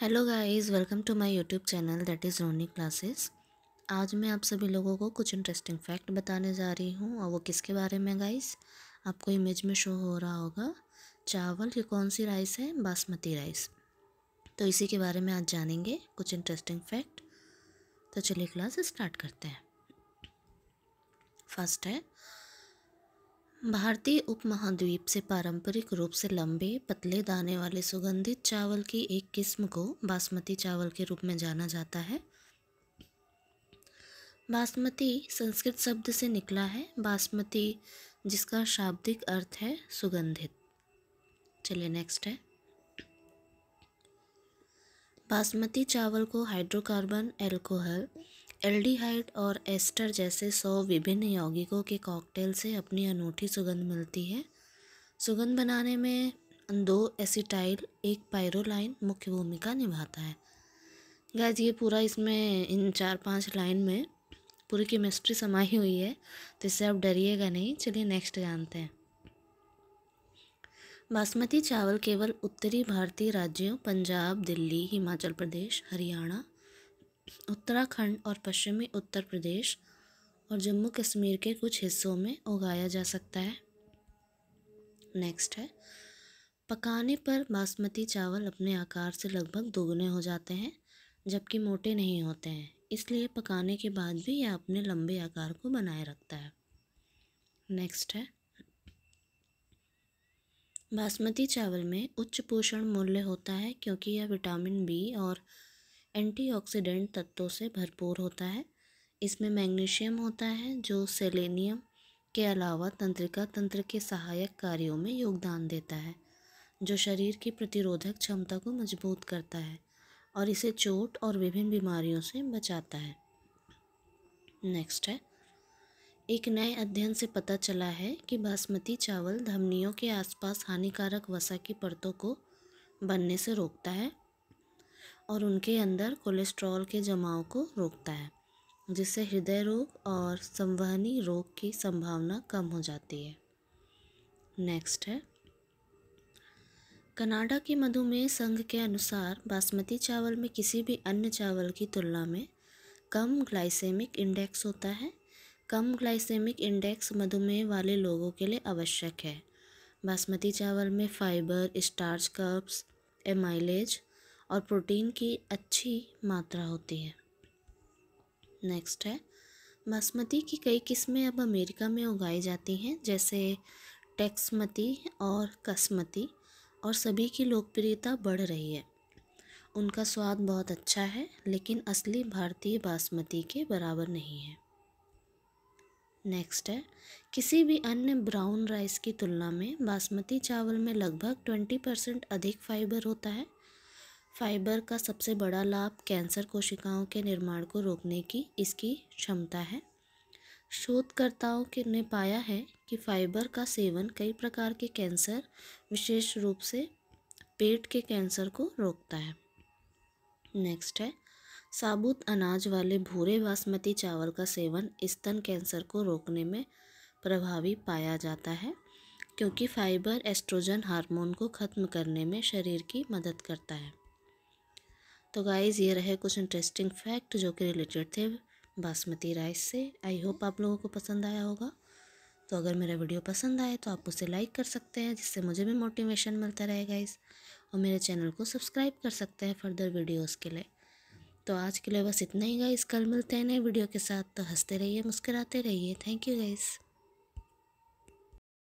hello guys welcome to my YouTube channel that is Ronnie classes आज मैं आप सभी लोगों को कुछ इंटरेस्टिंग फैक्ट बताने जा रही हूँ और वो किसके बारे में गाइस आपको इमेज में शो हो रहा होगा चावल ये कौन सी राइस है बासमती राइस तो इसी के बारे में आज जानेंगे कुछ इंटरेस्टिंग फैक्ट तो चलिए क्लास स्टार्ट करते हैं फर्स्ट है भारतीय उपमहाद्वीप से पारंपरिक रूप से लंबे पतले दाने वाले सुगंधित चावल की एक किस्म को बासमती चावल के रूप में जाना जाता है बासमती संस्कृत शब्द से निकला है बासमती जिसका शाब्दिक अर्थ है सुगंधित चलिए नेक्स्ट है बासमती चावल को हाइड्रोकार्बन एल्कोहल एल्डिहाइड और एस्टर जैसे सौ विभिन्न यौगिकों के कॉकटेल से अपनी अनूठी सुगंध मिलती है सुगंध बनाने में दो एसिटाइल एक पायरोलाइन मुख्य भूमिका निभाता है गैज ये पूरा इसमें इन चार पांच लाइन में पूरी केमिस्ट्री समाई हुई है तो इससे आप डरिएगा नहीं चलिए नेक्स्ट जानते हैं बासमती चावल केवल उत्तरी भारतीय राज्यों पंजाब दिल्ली हिमाचल प्रदेश हरियाणा उत्तराखंड और पश्चिमी उत्तर प्रदेश और जम्मू कश्मीर के कुछ हिस्सों में उगाया जा सकता है नेक्स्ट है पकाने पर बासमती चावल अपने आकार से लगभग दोगुने हो जाते हैं जबकि मोटे नहीं होते हैं इसलिए पकाने के बाद भी यह अपने लंबे आकार को बनाए रखता है नेक्स्ट है बासमती चावल में उच्च पोषण मूल्य होता है क्योंकि यह विटामिन बी और एंटीऑक्सीडेंट तत्वों से भरपूर होता है इसमें मैग्नीशियम होता है जो सेलेनियम के अलावा तंत्रिका तंत्र के सहायक कार्यों में योगदान देता है जो शरीर की प्रतिरोधक क्षमता को मजबूत करता है और इसे चोट और विभिन्न बीमारियों से बचाता है नेक्स्ट है एक नए अध्ययन से पता चला है कि बासमती चावल धमनियों के आसपास हानिकारक वसा की परतों को बनने से रोकता है और उनके अंदर कोलेस्ट्रॉल के जमाव को रोकता है जिससे हृदय रोग और संवहनी रोग की संभावना कम हो जाती है नेक्स्ट है कनाडा के मधुमेह संघ के अनुसार बासमती चावल में किसी भी अन्य चावल की तुलना में कम ग्लाइसेमिक इंडेक्स होता है कम ग्लाइसेमिक इंडेक्स मधुमेह वाले लोगों के लिए आवश्यक है बासमती चावल में फाइबर स्टार्च कर्ब्स एमाइलेज और प्रोटीन की अच्छी मात्रा होती है नेक्स्ट है बासमती की कई किस्में अब अमेरिका में उगाई जाती हैं जैसे टैक्समती और कसमती और सभी की लोकप्रियता बढ़ रही है उनका स्वाद बहुत अच्छा है लेकिन असली भारतीय बासमती के बराबर नहीं है नेक्स्ट है किसी भी अन्य ब्राउन राइस की तुलना में बासमती चावल में लगभग ट्वेंटी परसेंट अधिक फाइबर होता है फाइबर का सबसे बड़ा लाभ कैंसर कोशिकाओं के निर्माण को रोकने की इसकी क्षमता है शोधकर्ताओं के ने पाया है कि फाइबर का सेवन कई प्रकार के कैंसर विशेष रूप से पेट के कैंसर को रोकता है नेक्स्ट है साबुत अनाज वाले भूरे बासमती चावल का सेवन स्तन कैंसर को रोकने में प्रभावी पाया जाता है क्योंकि फाइबर एस्ट्रोजन हार्मोन को ख़त्म करने में शरीर की मदद करता है तो गाइज़ ये रहे कुछ इंटरेस्टिंग फैक्ट जो कि रिलेटेड थे बासमती राइस से आई होप आप लोगों को पसंद आया होगा तो अगर मेरा वीडियो पसंद आए तो आप उसे लाइक कर सकते हैं जिससे मुझे भी मोटिवेशन मिलता रहे गाइज़ और मेरे चैनल को सब्सक्राइब कर सकते हैं फर्दर वीडियोस के लिए तो आज के लिए बस इतना ही गाइज कल मिलते हैं नए वीडियो के साथ तो हंसते रहिए मुस्कराते रहिए थैंक यू गाइज़